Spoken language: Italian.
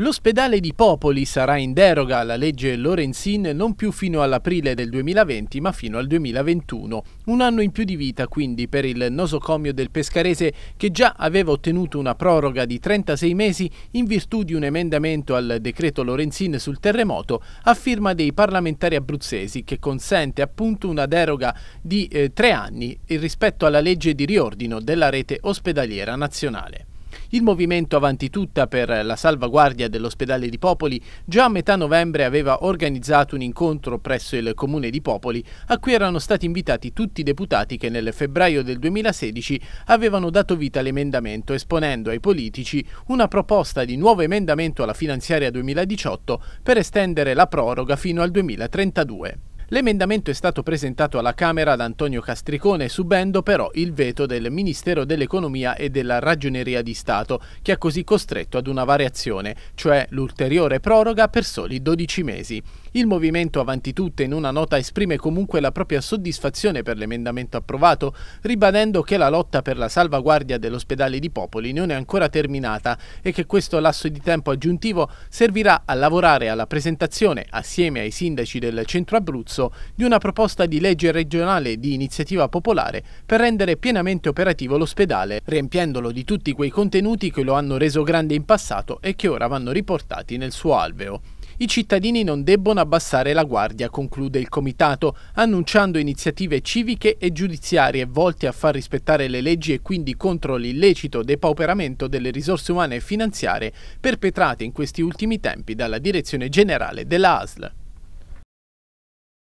L'ospedale di Popoli sarà in deroga alla legge Lorenzin non più fino all'aprile del 2020 ma fino al 2021, un anno in più di vita quindi per il nosocomio del Pescarese che già aveva ottenuto una proroga di 36 mesi in virtù di un emendamento al decreto Lorenzin sul terremoto a firma dei parlamentari abruzzesi che consente appunto una deroga di eh, tre anni eh, rispetto alla legge di riordino della rete ospedaliera nazionale. Il movimento Avanti Tutta per la salvaguardia dell'ospedale di Popoli già a metà novembre aveva organizzato un incontro presso il comune di Popoli a cui erano stati invitati tutti i deputati che nel febbraio del 2016 avevano dato vita all'emendamento esponendo ai politici una proposta di nuovo emendamento alla finanziaria 2018 per estendere la proroga fino al 2032. L'emendamento è stato presentato alla Camera da Antonio Castricone, subendo però il veto del Ministero dell'Economia e della Ragioneria di Stato, che ha così costretto ad una variazione, cioè l'ulteriore proroga per soli 12 mesi. Il movimento Avanti Tutte in una nota esprime comunque la propria soddisfazione per l'emendamento approvato, ribadendo che la lotta per la salvaguardia dell'ospedale di Popoli non è ancora terminata e che questo lasso di tempo aggiuntivo servirà a lavorare alla presentazione, assieme ai sindaci del centro Abruzzo, successo di una proposta di legge regionale di iniziativa popolare per rendere pienamente operativo l'ospedale, riempiendolo di tutti quei contenuti che lo hanno reso grande in passato e che ora vanno riportati nel suo alveo. I cittadini non debbono abbassare la guardia, conclude il comitato, annunciando iniziative civiche e giudiziarie volte a far rispettare le leggi e quindi contro l'illecito depauperamento delle risorse umane e finanziarie perpetrate in questi ultimi tempi dalla Direzione Generale della ASL.